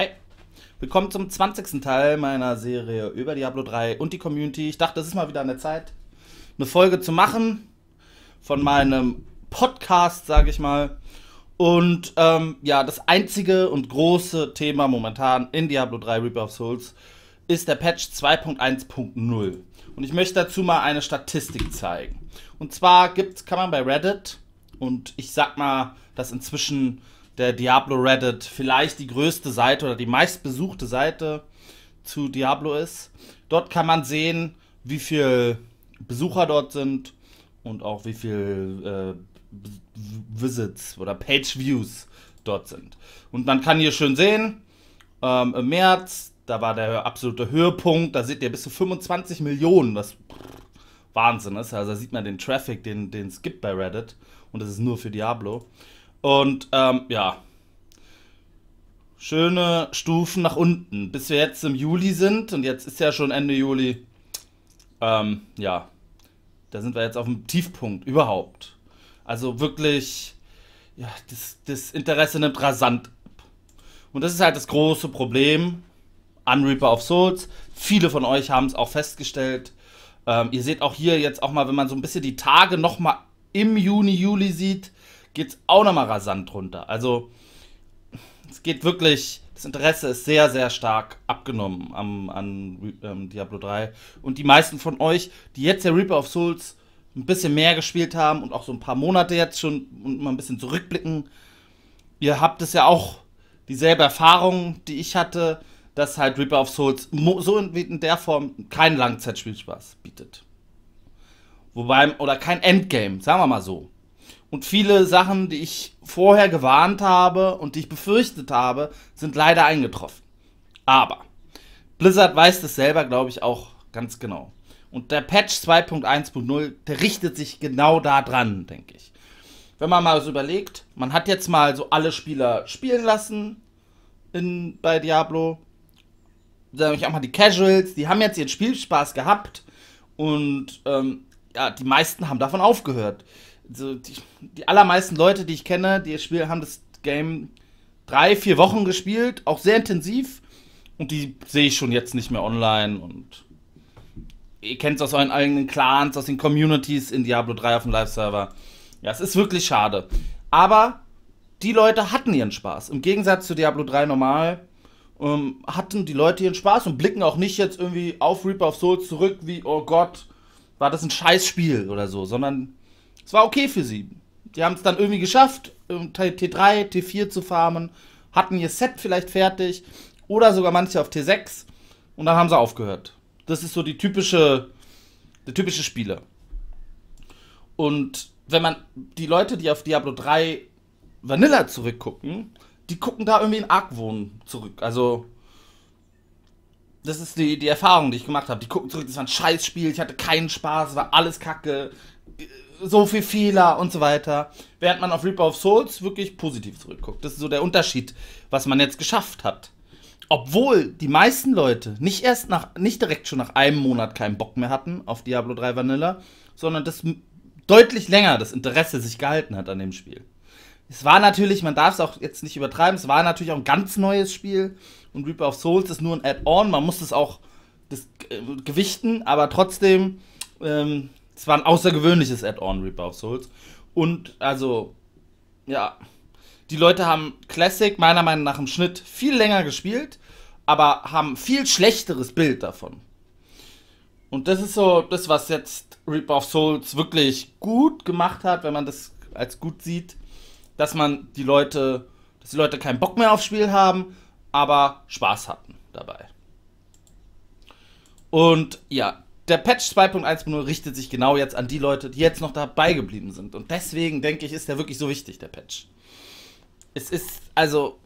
Hi. Willkommen zum 20. Teil meiner Serie über Diablo 3 und die Community. Ich dachte, es ist mal wieder an der Zeit, eine Folge zu machen von meinem Podcast, sage ich mal. Und ähm, ja, das einzige und große Thema momentan in Diablo 3 Reaper of Souls ist der Patch 2.1.0. Und ich möchte dazu mal eine Statistik zeigen. Und zwar gibt's, kann man bei Reddit, und ich sag mal, dass inzwischen der Diablo Reddit vielleicht die größte Seite oder die meistbesuchte Seite zu Diablo ist. Dort kann man sehen, wie viele Besucher dort sind und auch wie viele äh, Visits oder Page Views dort sind. Und man kann hier schön sehen, ähm, im März, da war der absolute Höhepunkt, da seht ihr bis zu 25 Millionen, was Wahnsinn ist. Also da sieht man den Traffic, den es gibt bei Reddit und das ist nur für Diablo. Und ähm, ja, schöne Stufen nach unten, bis wir jetzt im Juli sind. Und jetzt ist ja schon Ende Juli. Ähm, ja, da sind wir jetzt auf dem Tiefpunkt überhaupt. Also wirklich, ja, das, das Interesse nimmt rasant ab. Und das ist halt das große Problem an Reaper of Souls. Viele von euch haben es auch festgestellt. Ähm, ihr seht auch hier jetzt auch mal, wenn man so ein bisschen die Tage nochmal im Juni, Juli sieht, geht es auch nochmal rasant runter. Also es geht wirklich, das Interesse ist sehr, sehr stark abgenommen am, an ähm, Diablo 3. Und die meisten von euch, die jetzt der Reaper of Souls ein bisschen mehr gespielt haben und auch so ein paar Monate jetzt schon und mal ein bisschen zurückblicken, ihr habt es ja auch dieselbe Erfahrung, die ich hatte, dass halt Reaper of Souls so in, in der Form keinen Langzeitspielspaß bietet. Wobei, oder kein Endgame, sagen wir mal so. Und viele Sachen, die ich vorher gewarnt habe und die ich befürchtet habe, sind leider eingetroffen. Aber Blizzard weiß das selber, glaube ich, auch ganz genau. Und der Patch 2.1.0, der richtet sich genau da dran, denke ich. Wenn man mal so überlegt, man hat jetzt mal so alle Spieler spielen lassen in, bei Diablo. Sag ich auch mal die Casuals, die haben jetzt ihren Spielspaß gehabt und ähm, ja, die meisten haben davon aufgehört so die, die allermeisten Leute, die ich kenne, die spielen, haben das Game drei, vier Wochen gespielt, auch sehr intensiv. Und die sehe ich schon jetzt nicht mehr online. Und ihr kennt es aus euren eigenen Clans, aus den Communities in Diablo 3 auf dem Live-Server. Ja, es ist wirklich schade. Aber die Leute hatten ihren Spaß. Im Gegensatz zu Diablo 3 normal ähm, hatten die Leute ihren Spaß und blicken auch nicht jetzt irgendwie auf Reaper of Souls zurück, wie, oh Gott, war das ein Scheißspiel oder so, sondern es war okay für sie. Die haben es dann irgendwie geschafft, T3, ähm, T4 zu farmen, hatten ihr Set vielleicht fertig oder sogar manche auf T6 und dann haben sie aufgehört. Das ist so die typische, der typische Spieler. Und wenn man die Leute, die auf Diablo 3 Vanilla zurückgucken, die gucken da irgendwie in Argwohn zurück. Also, das ist die, die Erfahrung, die ich gemacht habe. Die gucken zurück, das war ein Scheißspiel, ich hatte keinen Spaß, es war alles kacke so viel Fehler und so weiter. Während man auf Reaper of Souls wirklich positiv zurückguckt. Das ist so der Unterschied, was man jetzt geschafft hat. Obwohl die meisten Leute nicht erst nach, nicht direkt schon nach einem Monat keinen Bock mehr hatten auf Diablo 3 Vanilla, sondern das deutlich länger das Interesse sich gehalten hat an dem Spiel. Es war natürlich, man darf es auch jetzt nicht übertreiben, es war natürlich auch ein ganz neues Spiel und Reaper of Souls ist nur ein Add-on, man muss es auch das, äh, gewichten, aber trotzdem ähm, es war ein außergewöhnliches Add-on Reaper of Souls. Und also, ja, die Leute haben Classic meiner Meinung nach im Schnitt viel länger gespielt, aber haben viel schlechteres Bild davon. Und das ist so das, was jetzt Reaper of Souls wirklich gut gemacht hat, wenn man das als gut sieht, dass man die Leute, dass die Leute keinen Bock mehr aufs Spiel haben, aber Spaß hatten dabei. Und ja, der Patch 2.1.0 richtet sich genau jetzt an die Leute, die jetzt noch dabei geblieben sind. Und deswegen denke ich, ist der wirklich so wichtig, der Patch. Es ist, also,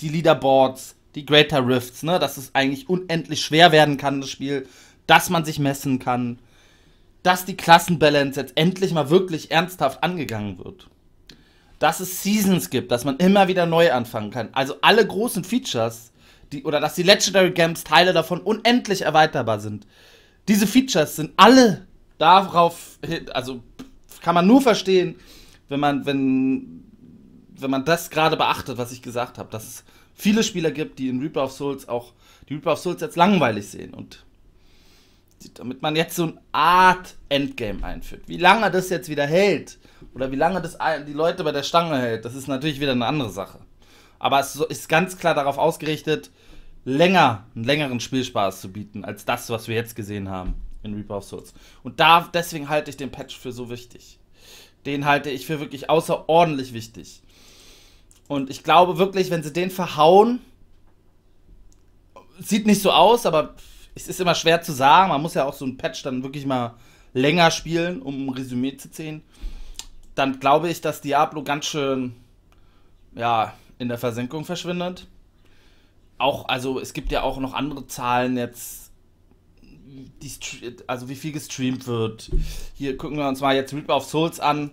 die Leaderboards, die Greater Rifts, ne, dass es eigentlich unendlich schwer werden kann, das Spiel, dass man sich messen kann, dass die Klassenbalance jetzt endlich mal wirklich ernsthaft angegangen wird. Dass es Seasons gibt, dass man immer wieder neu anfangen kann. Also alle großen Features, die, oder dass die Legendary Games Teile davon unendlich erweiterbar sind diese Features sind alle darauf, also kann man nur verstehen, wenn man, wenn, wenn man das gerade beachtet, was ich gesagt habe, dass es viele Spieler gibt, die in Reaper of Souls auch die Reaper of Souls jetzt langweilig sehen und damit man jetzt so eine Art Endgame einführt. Wie lange das jetzt wieder hält oder wie lange das die Leute bei der Stange hält, das ist natürlich wieder eine andere Sache. Aber es ist ganz klar darauf ausgerichtet, länger, einen längeren Spielspaß zu bieten, als das, was wir jetzt gesehen haben in Reaper of Souls. Und da, deswegen halte ich den Patch für so wichtig. Den halte ich für wirklich außerordentlich wichtig. Und ich glaube wirklich, wenn sie den verhauen, sieht nicht so aus, aber es ist immer schwer zu sagen. Man muss ja auch so einen Patch dann wirklich mal länger spielen, um ein Resümee zu ziehen. Dann glaube ich, dass Diablo ganz schön ja, in der Versenkung verschwindet auch, also es gibt ja auch noch andere Zahlen jetzt, die, also wie viel gestreamt wird. Hier gucken wir uns mal jetzt Reaper of Souls an.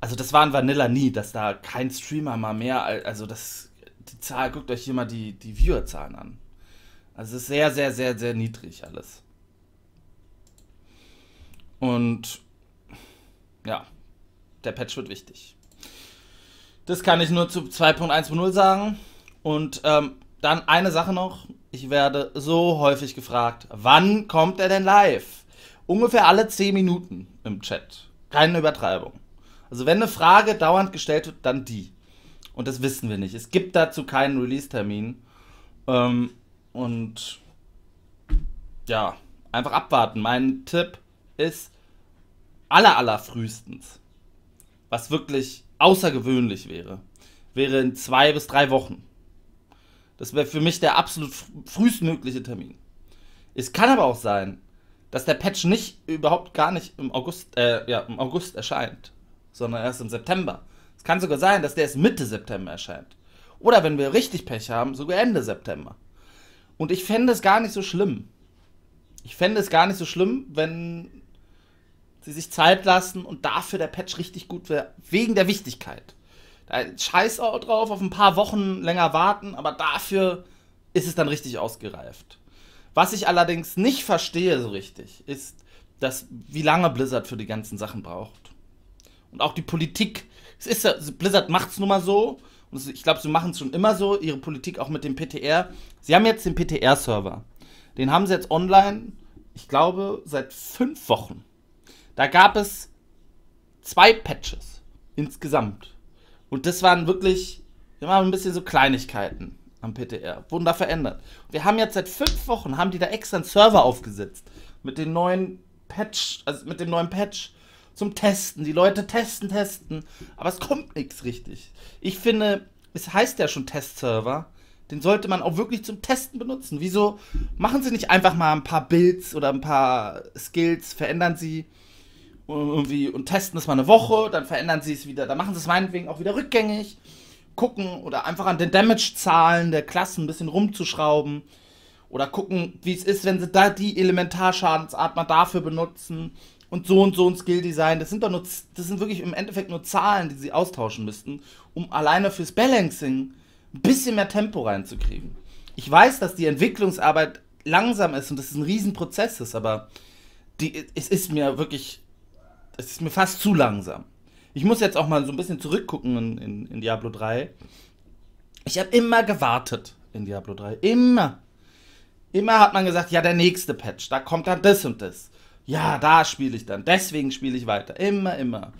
Also das war ein Vanilla nie, dass da kein Streamer mal mehr, also das, die Zahl, guckt euch hier mal die, die Viewerzahlen an. Also es ist sehr, sehr, sehr, sehr niedrig alles. Und ja, der Patch wird wichtig. Das kann ich nur zu 2.1.0 sagen. Und ähm, dann eine Sache noch. Ich werde so häufig gefragt, wann kommt er denn live? Ungefähr alle 10 Minuten im Chat. Keine Übertreibung. Also wenn eine Frage dauernd gestellt wird, dann die. Und das wissen wir nicht. Es gibt dazu keinen Release-Termin. Ähm, und ja, einfach abwarten. Mein Tipp ist aller aller frühestens, was wirklich außergewöhnlich wäre, wäre in zwei bis drei Wochen. Das wäre für mich der absolut frühestmögliche Termin. Es kann aber auch sein, dass der Patch nicht überhaupt gar nicht im August, äh, ja, im August erscheint, sondern erst im September. Es kann sogar sein, dass der erst Mitte September erscheint. Oder wenn wir richtig Pech haben, sogar Ende September. Und ich fände es gar nicht so schlimm. Ich fände es gar nicht so schlimm, wenn sie sich Zeit lassen und dafür der Patch richtig gut wäre, wegen der Wichtigkeit scheiß auch drauf, auf ein paar Wochen länger warten, aber dafür ist es dann richtig ausgereift. Was ich allerdings nicht verstehe so richtig, ist, dass, wie lange Blizzard für die ganzen Sachen braucht. Und auch die Politik. Es ist, Blizzard macht es nun mal so. Und ich glaube, sie machen es schon immer so, ihre Politik auch mit dem PTR. Sie haben jetzt den PTR-Server. Den haben sie jetzt online, ich glaube, seit fünf Wochen. Da gab es zwei Patches insgesamt. Und das waren wirklich, wir waren ein bisschen so Kleinigkeiten am PTR, wurden da verändert. Wir haben jetzt seit fünf Wochen, haben die da extra einen Server aufgesetzt mit dem neuen Patch, also mit dem neuen Patch zum Testen. Die Leute testen, testen, aber es kommt nichts richtig. Ich finde, es heißt ja schon Testserver, den sollte man auch wirklich zum Testen benutzen. Wieso machen sie nicht einfach mal ein paar Builds oder ein paar Skills, verändern sie irgendwie und testen das mal eine Woche, dann verändern sie es wieder, dann machen sie es meinetwegen auch wieder rückgängig, gucken oder einfach an den Damage-Zahlen der Klassen ein bisschen rumzuschrauben oder gucken, wie es ist, wenn sie da die Elementarschadensart mal dafür benutzen und so und so ein Skill-Design. Das sind doch nur, das sind wirklich im Endeffekt nur Zahlen, die sie austauschen müssten, um alleine fürs Balancing ein bisschen mehr Tempo reinzukriegen. Ich weiß, dass die Entwicklungsarbeit langsam ist und das ist ein Riesenprozess ist, aber die, es ist mir wirklich es ist mir fast zu langsam. Ich muss jetzt auch mal so ein bisschen zurückgucken in, in, in Diablo 3. Ich habe immer gewartet in Diablo 3. Immer. Immer hat man gesagt, ja, der nächste Patch, da kommt dann das und das. Ja, da spiele ich dann. Deswegen spiele ich weiter. Immer, immer.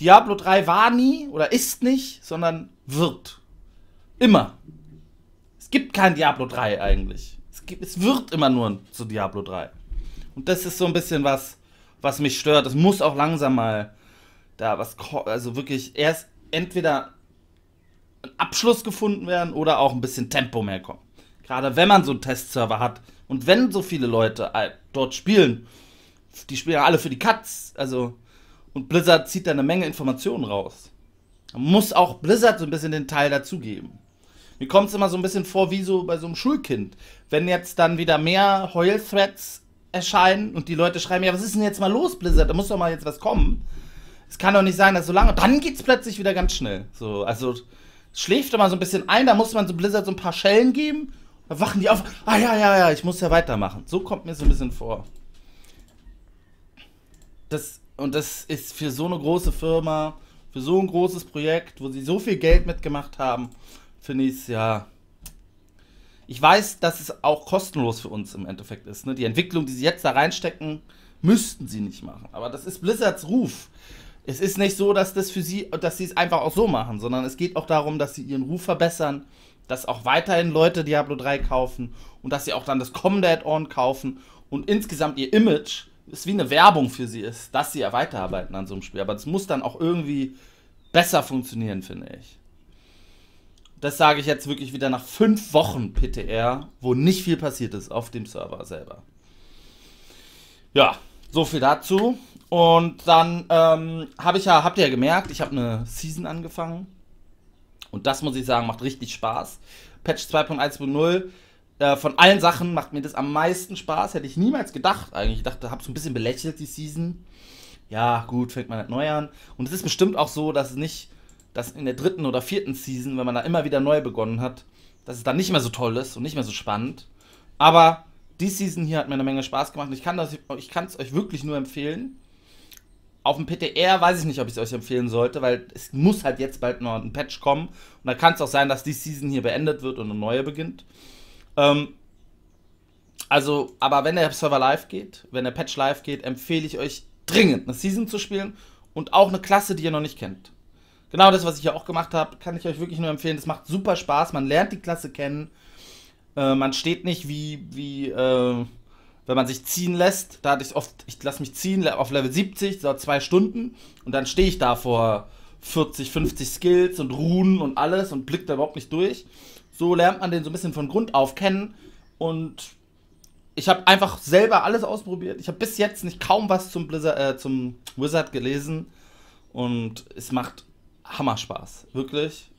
Diablo 3 war nie oder ist nicht, sondern wird. Immer. Es gibt kein Diablo 3 eigentlich. Es, gibt, es wird immer nur zu Diablo 3. Und das ist so ein bisschen was, was mich stört. Es muss auch langsam mal da was, also wirklich erst entweder ein Abschluss gefunden werden oder auch ein bisschen Tempo mehr kommen. Gerade wenn man so einen Testserver hat und wenn so viele Leute dort spielen, die spielen ja alle für die Katz, also und Blizzard zieht da eine Menge Informationen raus. Man muss auch Blizzard so ein bisschen den Teil dazugeben. Mir kommt es immer so ein bisschen vor wie so bei so einem Schulkind. Wenn jetzt dann wieder mehr Heulthreads erscheinen und die Leute schreiben, ja, was ist denn jetzt mal los, Blizzard? Da muss doch mal jetzt was kommen. Es kann doch nicht sein, dass so lange. Dann geht es plötzlich wieder ganz schnell. So, also schläft immer so ein bisschen ein, da muss man so Blizzard so ein paar Schellen geben. Da wachen die auf. Ah ja, ja, ja, ich muss ja weitermachen. So kommt mir so ein bisschen vor. Das, und das ist für so eine große Firma, für so ein großes Projekt, wo sie so viel Geld mitgemacht haben, finde ich es ja ich weiß, dass es auch kostenlos für uns im Endeffekt ist. Ne? Die Entwicklung, die sie jetzt da reinstecken, müssten sie nicht machen. Aber das ist Blizzards Ruf. Es ist nicht so, dass das für sie, dass sie es einfach auch so machen, sondern es geht auch darum, dass sie ihren Ruf verbessern, dass auch weiterhin Leute Diablo 3 kaufen und dass sie auch dann das kommende Add-on kaufen und insgesamt ihr Image ist wie eine Werbung für sie ist, dass sie ja weiterarbeiten an so einem Spiel. Aber das muss dann auch irgendwie besser funktionieren, finde ich das sage ich jetzt wirklich wieder nach fünf Wochen PTR, wo nicht viel passiert ist auf dem Server selber. Ja, so viel dazu. Und dann ähm, habe ich ja, habt ihr ja gemerkt, ich habe eine Season angefangen. Und das muss ich sagen, macht richtig Spaß. Patch 2.1.0 äh, von allen Sachen macht mir das am meisten Spaß. Hätte ich niemals gedacht eigentlich. Ich dachte, habe so ein bisschen belächelt die Season. Ja, gut, fängt man halt neu an. Und es ist bestimmt auch so, dass es nicht dass in der dritten oder vierten Season, wenn man da immer wieder neu begonnen hat, dass es dann nicht mehr so toll ist und nicht mehr so spannend. Aber die Season hier hat mir eine Menge Spaß gemacht. Und ich kann es euch wirklich nur empfehlen. Auf dem PTR weiß ich nicht, ob ich es euch empfehlen sollte, weil es muss halt jetzt bald noch ein Patch kommen. Und da kann es auch sein, dass die Season hier beendet wird und eine neue beginnt. Ähm, also, aber wenn der Server live geht, wenn der Patch live geht, empfehle ich euch dringend eine Season zu spielen und auch eine Klasse, die ihr noch nicht kennt. Genau das, was ich ja auch gemacht habe, kann ich euch wirklich nur empfehlen. Das macht super Spaß. Man lernt die Klasse kennen. Äh, man steht nicht wie, wie äh, wenn man sich ziehen lässt. Da hatte ich oft, ich lasse mich ziehen auf Level 70, so zwei Stunden. Und dann stehe ich da vor 40, 50 Skills und Runen und alles und blickt da überhaupt nicht durch. So lernt man den so ein bisschen von Grund auf kennen. Und ich habe einfach selber alles ausprobiert. Ich habe bis jetzt nicht kaum was zum, Blizzard, äh, zum Wizard gelesen. Und es macht Hammerspaß. Wirklich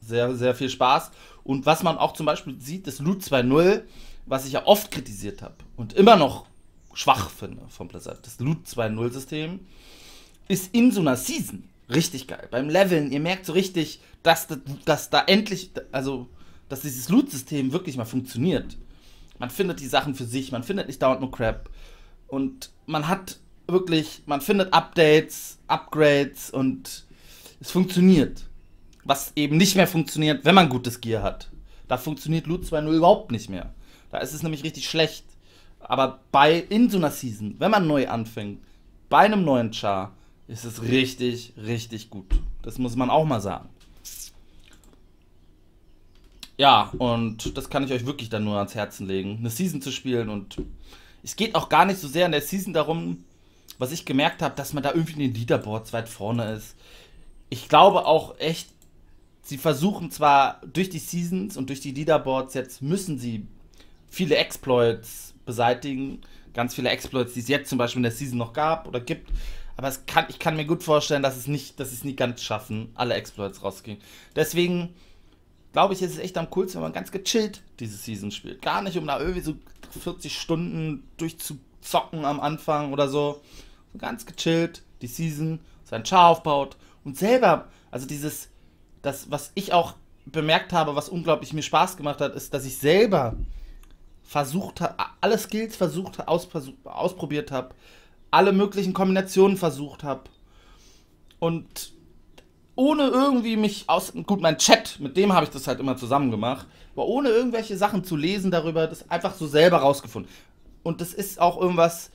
sehr, sehr viel Spaß. Und was man auch zum Beispiel sieht, das Loot 2.0, was ich ja oft kritisiert habe und immer noch schwach finde vom Blizzard, das Loot 2.0 System, ist in so einer Season richtig geil. Beim Leveln, ihr merkt so richtig, dass, dass da endlich, also, dass dieses Loot-System wirklich mal funktioniert. Man findet die Sachen für sich, man findet nicht dauernd nur Crap. Und man hat wirklich, man findet Updates, Upgrades und es funktioniert. Was eben nicht mehr funktioniert, wenn man gutes Gear hat. Da funktioniert Loot 2.0 überhaupt nicht mehr. Da ist es nämlich richtig schlecht. Aber bei in so einer Season, wenn man neu anfängt, bei einem neuen Char, ist es richtig, richtig gut. Das muss man auch mal sagen. Ja, und das kann ich euch wirklich dann nur ans Herzen legen, eine Season zu spielen. Und es geht auch gar nicht so sehr in der Season darum, was ich gemerkt habe, dass man da irgendwie in den Leaderboards weit vorne ist ich glaube auch echt, sie versuchen zwar durch die Seasons und durch die Leaderboards jetzt müssen sie viele Exploits beseitigen, ganz viele Exploits, die es jetzt zum Beispiel in der Season noch gab oder gibt. Aber kann, ich kann mir gut vorstellen, dass es nicht, dass sie es nie ganz schaffen, alle Exploits rauszukriegen. Deswegen glaube ich, ist es echt am coolsten, wenn man ganz gechillt diese Season spielt. Gar nicht, um da irgendwie so 40 Stunden durchzuzocken am Anfang oder so. so ganz gechillt die Season, sein Char aufbaut, und selber, also dieses, das, was ich auch bemerkt habe, was unglaublich mir Spaß gemacht hat, ist, dass ich selber versucht habe, alle Skills versucht, aus, ausprobiert habe, alle möglichen Kombinationen versucht habe und ohne irgendwie mich aus, gut, mein Chat, mit dem habe ich das halt immer zusammen gemacht, aber ohne irgendwelche Sachen zu lesen darüber, das einfach so selber rausgefunden. Und das ist auch irgendwas,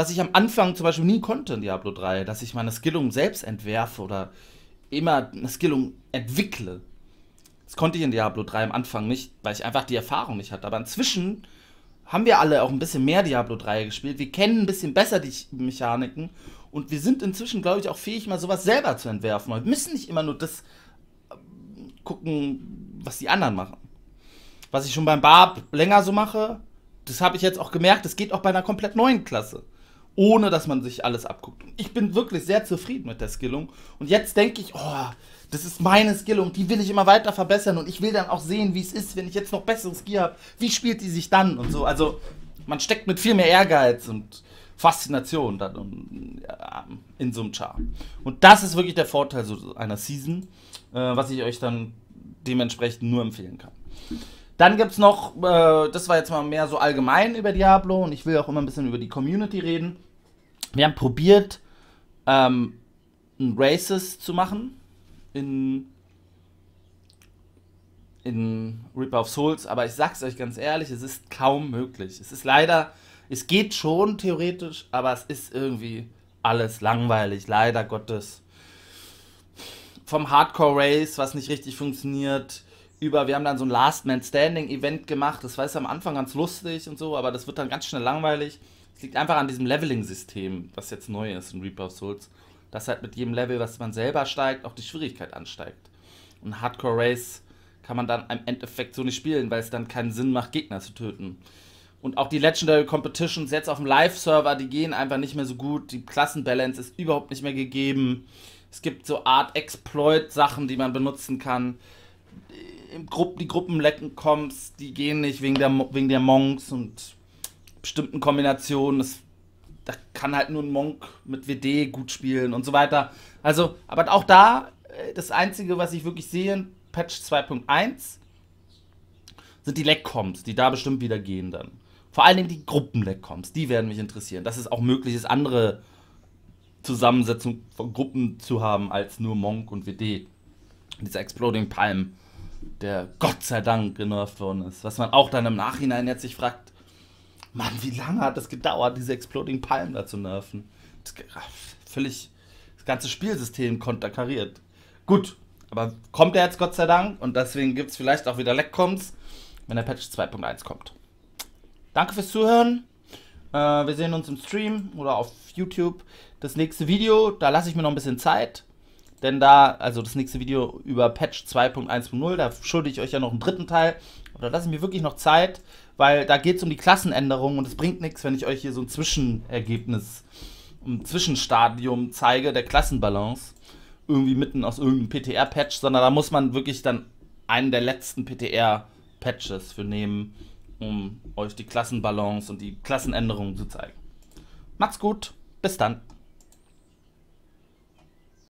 was ich am Anfang zum Beispiel nie konnte in Diablo 3, dass ich meine Skillung selbst entwerfe oder immer eine Skillung entwickle. Das konnte ich in Diablo 3 am Anfang nicht, weil ich einfach die Erfahrung nicht hatte. Aber inzwischen haben wir alle auch ein bisschen mehr Diablo 3 gespielt. Wir kennen ein bisschen besser die Mechaniken und wir sind inzwischen, glaube ich, auch fähig, mal sowas selber zu entwerfen. Wir müssen nicht immer nur das ähm, gucken, was die anderen machen. Was ich schon beim Barb länger so mache, das habe ich jetzt auch gemerkt, das geht auch bei einer komplett neuen Klasse ohne dass man sich alles abguckt. ich bin wirklich sehr zufrieden mit der Skillung. Und jetzt denke ich, oh, das ist meine Skillung, die will ich immer weiter verbessern und ich will dann auch sehen, wie es ist, wenn ich jetzt noch besseres Gear habe. Wie spielt die sich dann und so. Also man steckt mit viel mehr Ehrgeiz und Faszination dann in so einem Charm. Und das ist wirklich der Vorteil so einer Season, äh, was ich euch dann dementsprechend nur empfehlen kann. Dann gibt es noch, äh, das war jetzt mal mehr so allgemein über Diablo und ich will auch immer ein bisschen über die Community reden. Wir haben probiert, ähm, ein Races zu machen in, in Reaper of Souls, aber ich sag's euch ganz ehrlich, es ist kaum möglich. Es ist leider, es geht schon theoretisch, aber es ist irgendwie alles langweilig, leider Gottes. Vom Hardcore Race, was nicht richtig funktioniert, über, wir haben dann so ein Last Man Standing Event gemacht. Das war jetzt am Anfang ganz lustig und so, aber das wird dann ganz schnell langweilig. Es liegt einfach an diesem Leveling-System, was jetzt neu ist in Reaper of Souls. Dass halt mit jedem Level, was man selber steigt, auch die Schwierigkeit ansteigt. Und Hardcore Race kann man dann im Endeffekt so nicht spielen, weil es dann keinen Sinn macht, Gegner zu töten. Und auch die Legendary Competitions jetzt auf dem Live-Server, die gehen einfach nicht mehr so gut. Die Klassenbalance ist überhaupt nicht mehr gegeben. Es gibt so Art Exploit-Sachen, die man benutzen kann. Grupp, die Gruppenlecken kommst, die gehen nicht wegen der, wegen der Monks und bestimmten Kombinationen. Das, da kann halt nur ein Monk mit WD gut spielen und so weiter. Also, aber auch da, äh, das Einzige, was ich wirklich sehe in Patch 2.1, sind die Leckcoms, die da bestimmt wieder gehen dann. Vor allen Dingen die Gruppenleckcoms, die werden mich interessieren. Dass es auch möglich ist, andere Zusammensetzungen von Gruppen zu haben als nur Monk und WD. Dieser Exploding Palm, der Gott sei Dank genervt worden ist. Was man auch dann im Nachhinein jetzt sich fragt, Mann, wie lange hat das gedauert, diese Exploding Palm da zu nerven? Das, völlig das ganze Spielsystem konterkariert. Gut, aber kommt er jetzt Gott sei Dank und deswegen gibt es vielleicht auch wieder Leckcoms, wenn der Patch 2.1 kommt. Danke fürs Zuhören. Äh, wir sehen uns im Stream oder auf YouTube. Das nächste Video, da lasse ich mir noch ein bisschen Zeit. Denn da, also das nächste Video über Patch 2.1.0, da schulde ich euch ja noch einen dritten Teil. Aber da lasse ich mir wirklich noch Zeit, weil da geht es um die Klassenänderung und es bringt nichts, wenn ich euch hier so ein Zwischenergebnis, ein Zwischenstadium zeige der Klassenbalance. Irgendwie mitten aus irgendeinem PTR-Patch, sondern da muss man wirklich dann einen der letzten PTR-Patches für nehmen, um euch die Klassenbalance und die Klassenänderungen zu zeigen. Macht's gut, bis dann.